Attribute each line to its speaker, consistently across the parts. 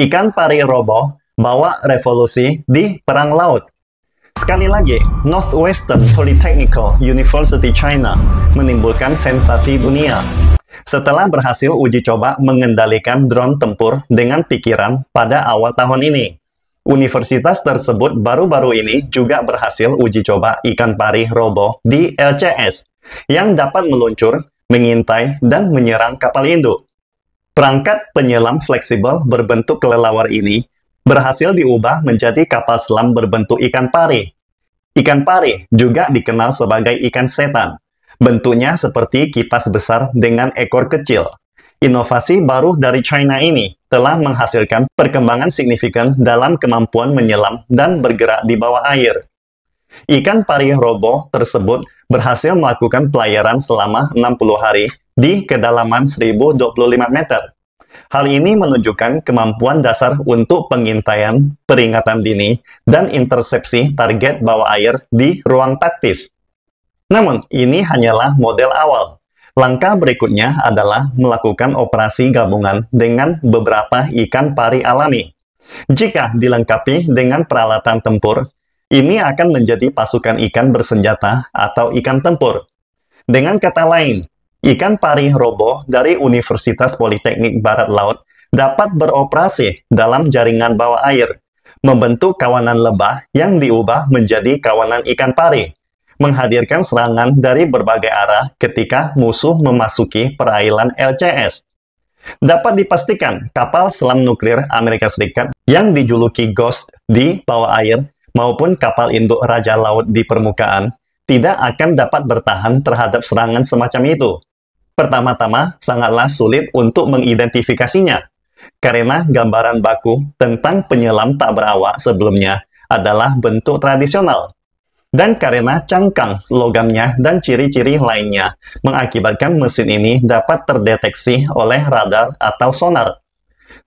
Speaker 1: Ikan pari roboh bawa revolusi di Perang Laut. Sekali lagi, Northwestern Polytechnical University China menimbulkan sensasi dunia. Setelah berhasil uji coba mengendalikan drone tempur dengan pikiran pada awal tahun ini, universitas tersebut baru-baru ini juga berhasil uji coba ikan pari roboh di LCS yang dapat meluncur, mengintai, dan menyerang kapal induk. Perangkat penyelam fleksibel berbentuk kelelawar ini berhasil diubah menjadi kapal selam berbentuk ikan pari. Ikan pari juga dikenal sebagai ikan setan. Bentuknya seperti kipas besar dengan ekor kecil. Inovasi baru dari China ini telah menghasilkan perkembangan signifikan dalam kemampuan menyelam dan bergerak di bawah air. Ikan pari robo tersebut berhasil melakukan pelayaran selama 60 hari di kedalaman 1025 meter. Hal ini menunjukkan kemampuan dasar untuk pengintaian, peringatan dini, dan intersepsi target bawah air di ruang taktis. Namun, ini hanyalah model awal. Langkah berikutnya adalah melakukan operasi gabungan dengan beberapa ikan pari alami. Jika dilengkapi dengan peralatan tempur, ini akan menjadi pasukan ikan bersenjata atau ikan tempur. Dengan kata lain, ikan pari roboh dari Universitas Politeknik Barat Laut dapat beroperasi dalam jaringan bawah air, membentuk kawanan lebah yang diubah menjadi kawanan ikan pari, menghadirkan serangan dari berbagai arah ketika musuh memasuki perairan LCS. Dapat dipastikan kapal selam nuklir Amerika Serikat yang dijuluki Ghost di bawah air maupun kapal induk Raja Laut di permukaan tidak akan dapat bertahan terhadap serangan semacam itu. Pertama-tama, sangatlah sulit untuk mengidentifikasinya, karena gambaran baku tentang penyelam tak berawak sebelumnya adalah bentuk tradisional. Dan karena cangkang logamnya dan ciri-ciri lainnya mengakibatkan mesin ini dapat terdeteksi oleh radar atau sonar.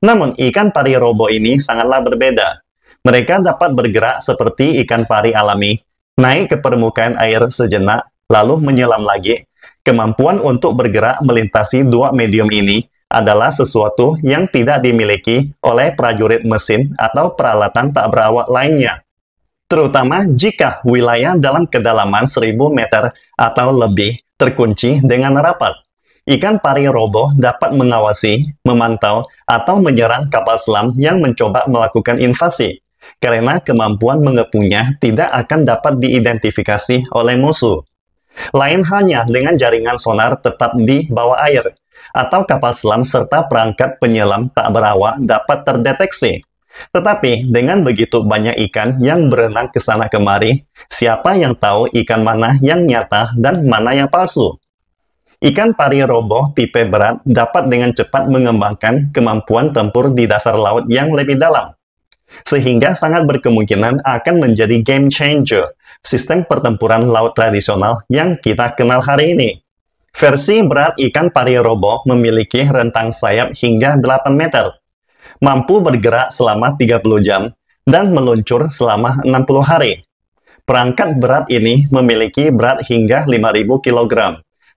Speaker 1: Namun ikan pari robo ini sangatlah berbeda. Mereka dapat bergerak seperti ikan pari alami, naik ke permukaan air sejenak, lalu menyelam lagi Kemampuan untuk bergerak melintasi dua medium ini adalah sesuatu yang tidak dimiliki oleh prajurit mesin atau peralatan tak berawak lainnya, terutama jika wilayah dalam kedalaman 1000 meter atau lebih terkunci dengan rapat. Ikan pari robo dapat mengawasi, memantau, atau menyerang kapal selam yang mencoba melakukan invasi, karena kemampuan mengepungnya tidak akan dapat diidentifikasi oleh musuh. Lain halnya dengan jaringan sonar tetap di bawah air, atau kapal selam serta perangkat penyelam tak berawak dapat terdeteksi. Tetapi dengan begitu banyak ikan yang berenang ke sana kemari, siapa yang tahu ikan mana yang nyata dan mana yang palsu? Ikan pari roboh tipe berat dapat dengan cepat mengembangkan kemampuan tempur di dasar laut yang lebih dalam sehingga sangat berkemungkinan akan menjadi game changer sistem pertempuran laut tradisional yang kita kenal hari ini. Versi berat ikan pari robo memiliki rentang sayap hingga 8 meter, mampu bergerak selama 30 jam, dan meluncur selama 60 hari. Perangkat berat ini memiliki berat hingga 5.000 kg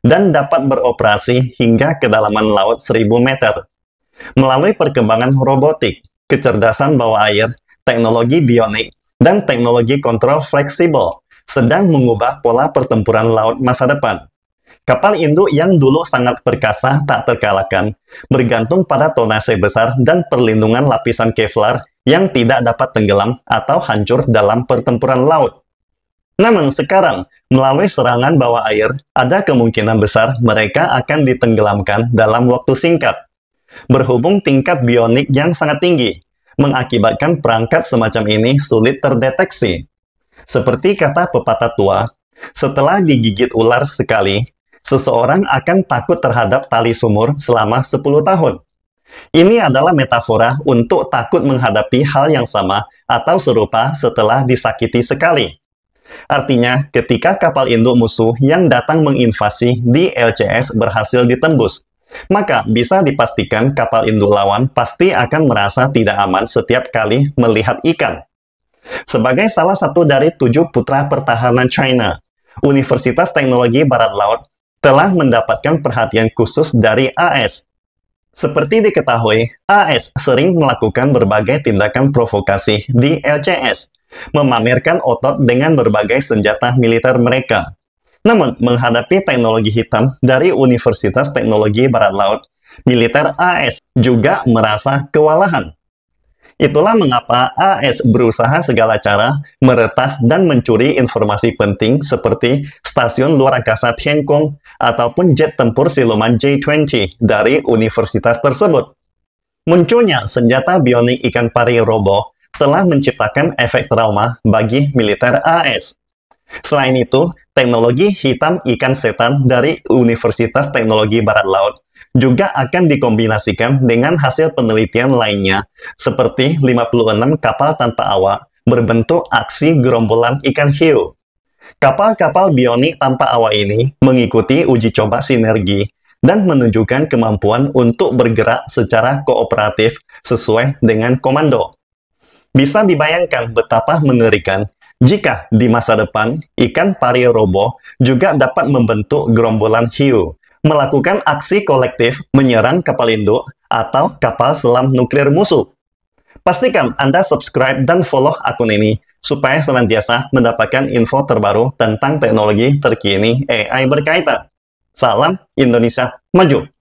Speaker 1: dan dapat beroperasi hingga kedalaman laut 1.000 meter. Melalui perkembangan robotik, kecerdasan bawah air, teknologi bionik, dan teknologi kontrol fleksibel sedang mengubah pola pertempuran laut masa depan. Kapal induk yang dulu sangat perkasa tak terkalahkan, bergantung pada tonase besar dan perlindungan lapisan Kevlar yang tidak dapat tenggelam atau hancur dalam pertempuran laut. Namun sekarang, melalui serangan bawah air, ada kemungkinan besar mereka akan ditenggelamkan dalam waktu singkat berhubung tingkat bionik yang sangat tinggi, mengakibatkan perangkat semacam ini sulit terdeteksi. Seperti kata pepatah tua, setelah digigit ular sekali, seseorang akan takut terhadap tali sumur selama 10 tahun. Ini adalah metafora untuk takut menghadapi hal yang sama atau serupa setelah disakiti sekali. Artinya, ketika kapal induk musuh yang datang menginvasi di LCS berhasil ditembus, maka bisa dipastikan kapal induk lawan pasti akan merasa tidak aman setiap kali melihat ikan. Sebagai salah satu dari tujuh putra pertahanan China, Universitas Teknologi Barat Laut telah mendapatkan perhatian khusus dari AS. Seperti diketahui, AS sering melakukan berbagai tindakan provokasi di LCS, memamerkan otot dengan berbagai senjata militer mereka. Namun, menghadapi teknologi hitam dari Universitas Teknologi Barat Laut, militer AS juga merasa kewalahan. Itulah mengapa AS berusaha segala cara meretas dan mencuri informasi penting seperti stasiun luar angkasa Tiankong ataupun jet tempur siluman J-20 dari universitas tersebut. Munculnya senjata bionik ikan pari robo telah menciptakan efek trauma bagi militer AS. Selain itu, teknologi hitam ikan setan dari Universitas Teknologi Barat Laut juga akan dikombinasikan dengan hasil penelitian lainnya, seperti 56 kapal tanpa awak berbentuk aksi gerombolan ikan hiu. Kapal-kapal bionik tanpa awak ini mengikuti uji coba sinergi dan menunjukkan kemampuan untuk bergerak secara kooperatif sesuai dengan komando. Bisa dibayangkan betapa mengerikan jika di masa depan, ikan pari roboh juga dapat membentuk gerombolan hiu, melakukan aksi kolektif menyerang kapal induk atau kapal selam nuklir musuh. Pastikan Anda subscribe dan follow akun ini supaya senantiasa mendapatkan info terbaru tentang teknologi terkini AI berkaitan. Salam Indonesia Maju!